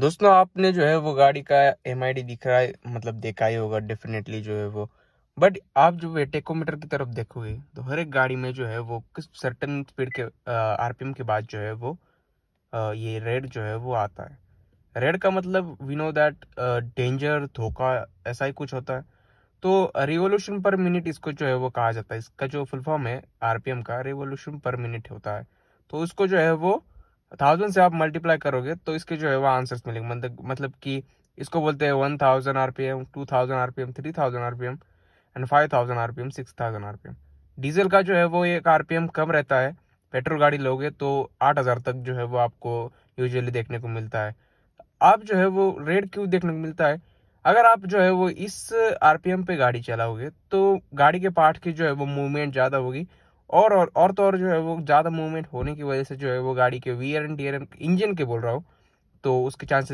दोस्तों आपने जो है वो गाड़ी का एम दिख रहा है मतलब देखा ही होगा डेफिनेटली जो है वो बट आप जो है टेकोमीटर की तरफ देखोगे तो हर एक गाड़ी में जो है वो किस सर्टन स्पीड के आरपीएम के बाद जो है वो आ, ये रेड जो है वो आता है रेड का मतलब वी नो दैट डेंजर धोखा ऐसा ही कुछ होता है तो रिवोल्यूशन पर मिनट इसको जो है वो कहा जाता है इसका जो फुल फॉर्म है आरपीएम का रिवोल्यूशन पर मिनट होता है तो उसको जो है वो थाउजेंड से आप मल्टीप्लाई करोगे तो इसके जो है वो आंसर्स मिलेंगे मतलब मतलब कि इसको बोलते हैं one thousand R P M two thousand R P M three thousand R P M and five thousand R P M six thousand R P M diesel का जो है वो एक आर पी एम कम रहता है पेट्रोल गाड़ी लोगे तो आठ हज़ार तक जो है वो आपको यूजुअली देखने को मिलता है आप जो है वो रेट क्यों देखने को मिलता है अगर आप जो है वो इस आर पी एम पे गाड़ी चलाओगे तो गाड़ी के पार्ट की जो है वो मूवमेंट ज़्यादा होगी और और और तो और जो है वो ज़्यादा मूवमेंट होने की वजह से जो है वो गाड़ी के वीयर एंड टीयर इंजन के बोल रहा हूँ तो उसके चांसेस